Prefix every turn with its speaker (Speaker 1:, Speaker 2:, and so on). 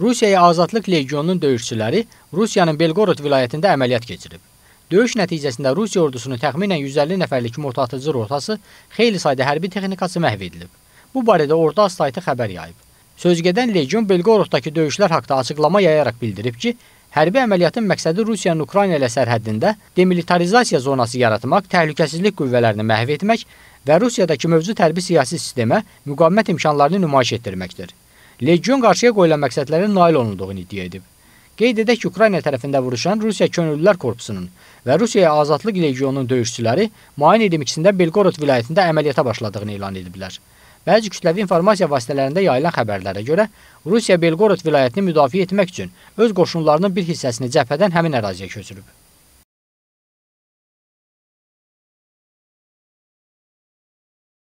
Speaker 1: Rusiyaya Azadlıq Legionunun döyüşçüləri Rusiyanın Belqorod vilayətində əməliyyat keçirib. Döyüş nəticəsində Rusiya ordusunun təxminən 150 nəfərlik motatıcı rotası, xeyli sayda hərbi texnikası məhv edilib. Bu barədə ordu astaytı xəbər yayıb. Sözgedən Legion Belqoroddakı döyüşlər haqda açıqlama yayaraq bildirib ki, hərbi əməliyyatın məqsədi Rusiyanın Ukrayna ilə sərhəddində demilitarizasiya zonası yaratmaq, təhlükəsizlik qüvvələrini məhv etmək və Rusiyadakı mövcud hərbi siyasi sistemə müqavimət imkanlarını nümayiş etdirməkdir. Legion qarşıya qoyulan məqsədlərə nail olunduğunu iddia edib. Qeyd edək ki, Ukrayna tərəfində vuruşan Rusiya Könüllülər Korpusunun və Rusiyaya Azadlıq Legionunun döyüşçüləri mayın 22-də Belqorod vilayətində əməliyyata başladığını elan ediblər. Bəzi kütləvi informasiya vasitələrində yayılan xəbərlərə görə, Rusiya Belqorod vilayətini müdafiə etmək üçün öz qoşunlarının bir hissəsini cəbhədən həmin əraziyə köçürüb.